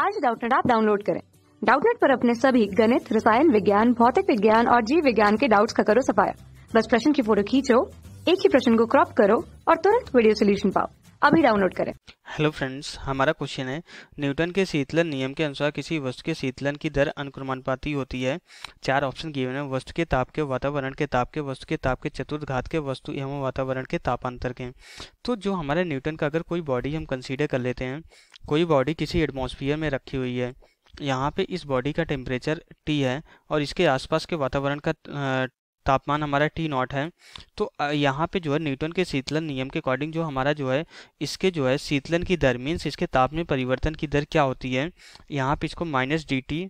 आज डाउटनेट आप डाउनलोड करें डाउटनेट पर अपने सभी गणित रसायन विज्ञान भौतिक विज्ञान और जीव विज्ञान के डाउट्स का करो सफाया बस प्रश्न की फोटो खींचो एक ही प्रश्न को क्रॉप करो और तुरंत वीडियो सोल्यूशन पाओ अभी डाउनलोड करें हेलो फ्रेंड्स हमारा क्वेश्चन है न्यूटन के शीतलन नियम के अनुसार किसी वस्तु के शीतलन की दर अनुक्रमानुपाती होती है चार ऑप्शन गिवन है वस्तु के ताप के वातावरण के ताप के वस्तु के ताप के चतुर्घात के वस्तु एवं वातावरण के तापांतर के तो जो हमारे न्यूटन का अगर कोई बॉडी हम कंसीडर कर लेते हैं कोई बॉडी किसी एटमॉस्फेयर में रखी हुई है यहाँ पे इस बॉडी का टेम्परेचर टी है और इसके आसपास के वातावरण का तापमान हमारा टी नॉट है तो यहाँ पे जो है न्यूटन के शीतलन नियम के अकॉर्डिंग जो हमारा जो है इसके जो है शीतलन की दर मीन्स इसके ताप में परिवर्तन की दर क्या होती है यहाँ पे इसको minus D T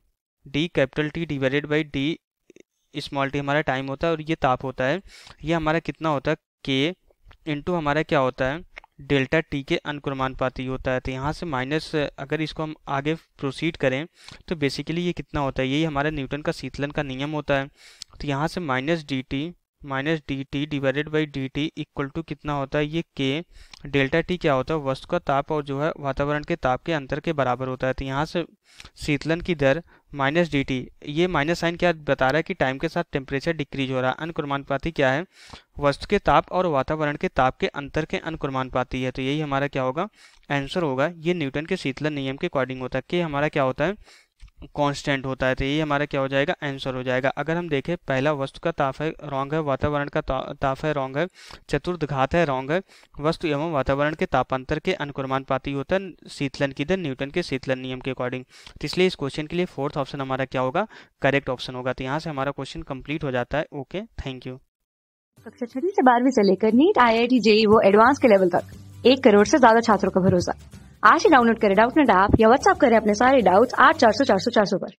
D capital T divided by D small T हमारा टाइम होता है और ये ताप होता है ये हमारा कितना होता है के इंटू हमारा क्या होता है डेल्टा टी के अनुक्रमानुपाती होता है तो यहाँ से माइनस अगर इसको हम आगे प्रोसीड करें तो बेसिकली ये कितना होता है यही हमारा न्यूटन का शीतलन का नियम होता है तो यहाँ से minus D T minus D T divided by D T equal to कितना होता है ये के डेल्टा टी क्या होता है वस्तु का ताप और जो है वातावरण के ताप के अंतर के बराबर होता है तो यहाँ से शीतलन की दर माइनस डी टी ये माइनस साइन क्या बता रहा है कि टाइम के साथ टेम्परेचर डिक्रीज हो रहा है अनुक्रमानुपाती क्या है वस्तु के ताप और वातावरण के ताप के अंतर के अनुक्रमानुपाती है तो यही हमारा क्या होगा आंसर होगा ये न्यूटन के शीतलन नियम के अकॉर्डिंग होता है के हमारा क्या होता है कांस्टेंट होता है तो ये हमारा क्या हो जाएगा आंसर हो जाएगा अगर हम देखें पहला वस्तु का ताप है रॉन्ग है वातावरण का ता, ताप है रॉन्ग है चतुर्थ घात है रॉन्ग है वस्तु एवं वातावरण के तापांतर के पाती होता है शीतलन की दर न्यूटन के शीतलन नियम के अकॉर्डिंग तो इसलिए इस क्वेश्चन के लिए फोर्थ ऑप्शन हमारा क्या होगा करेक्ट ऑप्शन होगा तो यहाँ से हमारा क्वेश्चन कम्प्लीट हो जाता है ओके थैंक यू कक्षा छठी से बारहवीं से लेकर NEET I I T JEE वो एडवांस के लेवल तक एक करोड़ से ज्यादा छात्रों का भरोसा आज ही डाउनलोड करें डाउट नेट ऐप या व्हाट्सएप करें अपने सारे डाउट्स आठ चार सौ चार सौ चार सौ पर